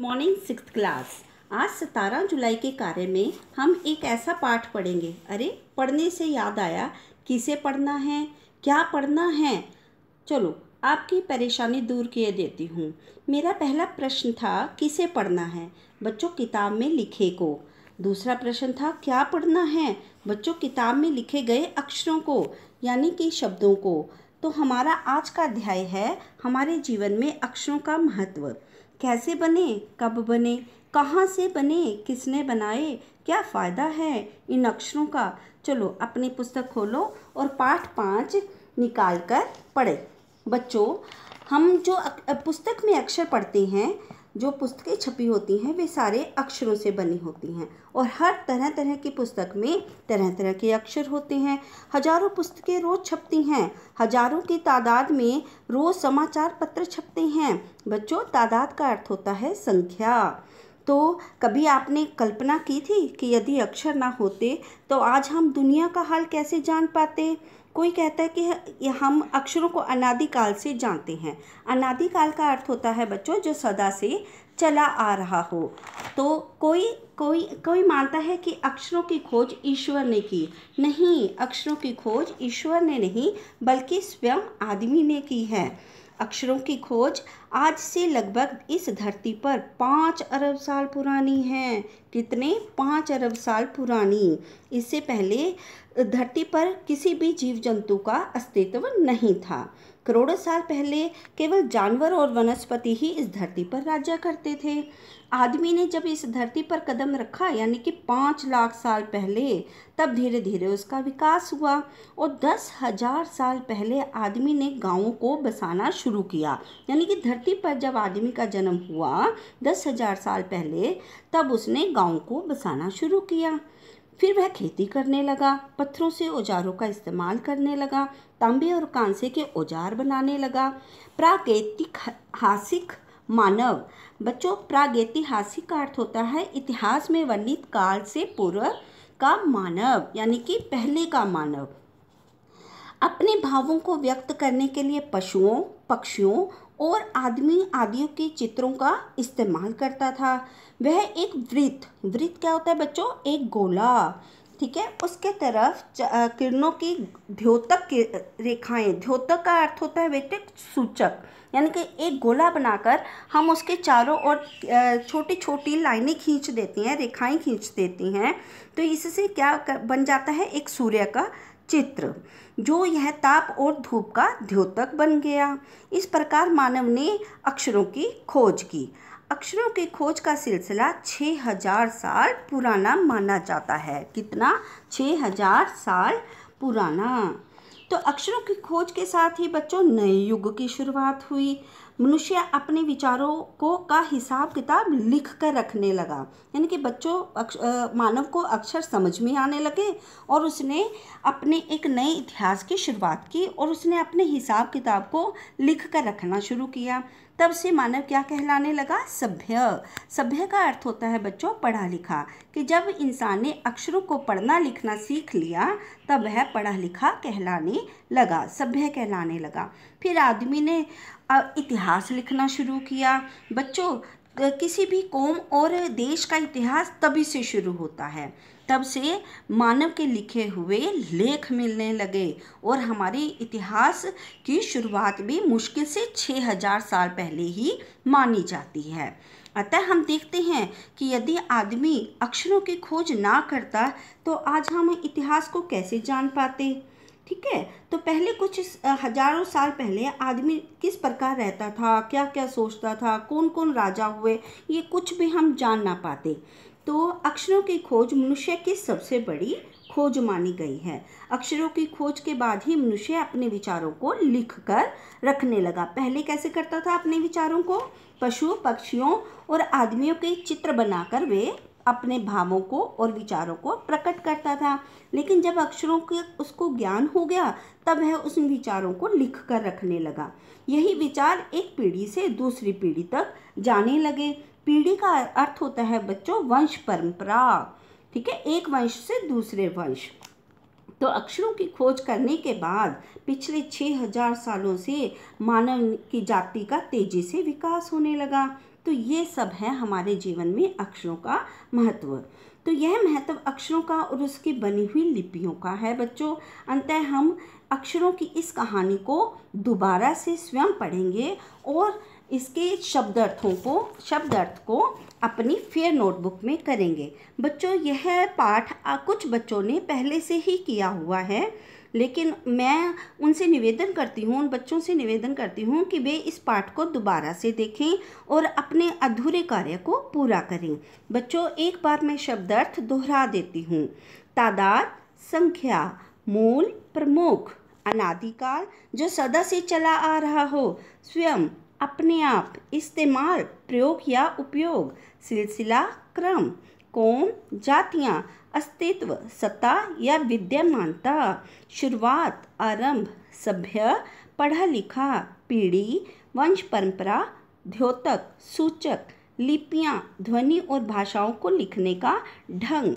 morning six class आज सतारह जुलाई के कार्य में हम एक ऐसा पाठ पढ़ेंगे अरे पढ़ने से याद आया किसे पढ़ना है क्या पढ़ना है चलो आपकी परेशानी दूर किए देती हूँ मेरा पहला प्रश्न था किसे पढ़ना है बच्चों किताब में लिखे को दूसरा प्रश्न था क्या पढ़ना है बच्चों किताब में लिखे गए अक्षरों को यानी कि शब्दों को तो हमारा आज का अध्याय है हमारे जीवन में अक्षरों का महत्व कैसे बने कब बने कहाँ से बने किसने बनाए क्या फ़ायदा है इन अक्षरों का चलो अपनी पुस्तक खोलो और पाठ पाँच निकाल कर पढ़े बच्चों हम जो पुस्तक में अक्षर पढ़ते हैं जो पुस्तकें छपी होती हैं वे सारे अक्षरों से बनी होती हैं और हर तरह तरह की पुस्तक में तरह तरह के अक्षर होते हैं हजारों पुस्तकें रोज़ छपती हैं हजारों की तादाद में रोज़ समाचार पत्र छपते हैं बच्चों तादाद का अर्थ होता है संख्या तो कभी आपने कल्पना की थी कि यदि अक्षर ना होते तो आज हम दुनिया का हाल कैसे जान पाते कोई कहता है कि हम अक्षरों को अनादिकाल से जानते हैं अनादिकाल का अर्थ होता है बच्चों जो सदा से चला आ रहा हो तो कोई कोई कोई मानता है कि अक्षरों की खोज ईश्वर ने की नहीं अक्षरों की खोज ईश्वर ने नहीं बल्कि स्वयं आदमी ने की है अक्षरों की खोज आज से लगभग इस धरती पर पाँच अरब साल पुरानी है कितने पाँच अरब साल पुरानी इससे पहले धरती पर किसी भी जीव जंतु का अस्तित्व नहीं था करोड़ों साल पहले केवल जानवर और वनस्पति ही इस धरती पर राज्य करते थे आदमी ने जब इस धरती पर कदम रखा यानी कि पाँच लाख साल पहले तब धीरे धीरे उसका विकास हुआ और दस हजार साल पहले आदमी ने गांवों को बसाना शुरू किया यानी कि धरती पर जब आदमी का जन्म हुआ दस हजार साल पहले तब उसने गाँव को बसाना शुरू किया फिर वह खेती करने लगा पत्थरों से औजारों का इस्तेमाल करने लगा तांबे और कांसे के औजार बनाने लगा प्राकृतिक हासिक मानव बच्चों प्रागैतिहासिक का अर्थ होता है इतिहास में वर्णित काल से पूर्व का मानव यानी कि पहले का मानव अपने भावों को व्यक्त करने के लिए पशुओं पक्षियों और आदमी आदियों के चित्रों का इस्तेमाल करता था वह एक वृत्त वृत्त क्या होता है बच्चों एक गोला ठीक है उसके तरफ किरणों की द्योतक रेखाएं द्योतक का अर्थ होता है बेटे सूचक यानी कि एक गोला बनाकर हम उसके चारों ओर छोटी छोटी लाइनें खींच देती हैं रेखाएं खींच देती हैं तो इससे क्या बन जाता है एक सूर्य का चित्र जो यह ताप और धूप का द्योतक बन गया इस प्रकार मानव ने अक्षरों की खोज की अक्षरों की खोज का सिलसिला 6000 साल पुराना माना जाता है कितना 6000 साल पुराना तो अक्षरों की खोज के साथ ही बच्चों नए युग की शुरुआत हुई मनुष्य अपने विचारों को का हिसाब किताब लिख कर रखने लगा यानी कि बच्चों अक्ष, आ, मानव को अक्षर समझ में आने लगे और उसने अपने एक नए इतिहास की शुरुआत की और उसने अपने हिसाब किताब को लिख कर रखना शुरू किया तब से मानव क्या कहलाने लगा सभ्य सभ्य का अर्थ होता है बच्चों पढ़ा लिखा कि जब इंसान ने अक्षरों को पढ़ना लिखना सीख लिया तब वह पढ़ा लिखा कहलाने लगा सभ्य कहलाने लगा फिर आदमी ने इतिहास लिखना शुरू किया बच्चों किसी भी कौम और देश का इतिहास तभी से शुरू होता है तब से मानव के लिखे हुए लेख मिलने लगे और हमारे इतिहास की शुरुआत भी मुश्किल से 6000 साल पहले ही मानी जाती है अतः हम देखते हैं कि यदि आदमी अक्षरों की खोज ना करता तो आज हम इतिहास को कैसे जान पाते ठीक है तो पहले कुछ हजारों साल पहले आदमी किस प्रकार रहता था क्या क्या सोचता था कौन कौन राजा हुए ये कुछ भी हम जान ना पाते तो अक्षरों की खोज मनुष्य की सबसे बड़ी खोज मानी गई है अक्षरों की खोज के बाद ही मनुष्य अपने विचारों को लिख कर रखने लगा पहले कैसे करता था अपने विचारों को पशु पक्षियों और आदमियों के चित्र बनाकर वे अपने भावों को और विचारों को प्रकट करता था लेकिन जब अक्षरों के उसको ज्ञान हो गया तब वह उस विचारों को लिख कर रखने लगा यही विचार एक पीढ़ी से दूसरी पीढ़ी तक जाने लगे पीढ़ी का अर्थ होता है बच्चों वंश परंपरा ठीक है एक वंश से दूसरे वंश तो अक्षरों की खोज करने के बाद पिछले 6000 सालों से मानव की जाति का तेजी से विकास होने लगा तो ये सब है हमारे जीवन में अक्षरों का महत्व तो यह महत्व अक्षरों का और उसकी बनी हुई लिपियों का है बच्चों अंतः हम अक्षरों की इस कहानी को दोबारा से स्वयं पढ़ेंगे और इसके शब्दार्थों को शब्दार्थ को अपनी फेयर नोटबुक में करेंगे बच्चों यह पाठ कुछ बच्चों ने पहले से ही किया हुआ है लेकिन मैं उनसे निवेदन करती हूँ उन बच्चों से निवेदन करती हूँ कि वे इस पाठ को दोबारा से देखें और अपने अधूरे कार्य को पूरा करें बच्चों एक बार मैं शब्दार्थ दोहरा देती हूँ तादाद संख्या मूल प्रमुख अनादिकाल जो सदा से चला आ रहा हो स्वयं अपने आप इस्तेमाल प्रयोग या उपयोग सिलसिला क्रम कौम जातियाँ अस्तित्व सत्ता या विद्यमानता शुरुआत आरंभ सभ्य पढ़ा लिखा पीढ़ी वंश परंपरा द्योतक सूचक लिपियाँ ध्वनि और भाषाओं को लिखने का ढंग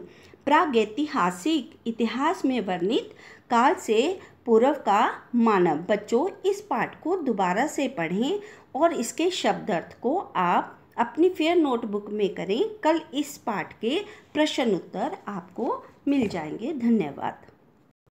प्रागैतिहासिक इतिहास में वर्णित काल से पूर्व का मानव बच्चों इस पाठ को दोबारा से पढ़ें और इसके शब्द अर्थ को आप अपनी फेयर नोटबुक में करें कल इस पाठ के प्रश्न उत्तर आपको मिल जाएंगे धन्यवाद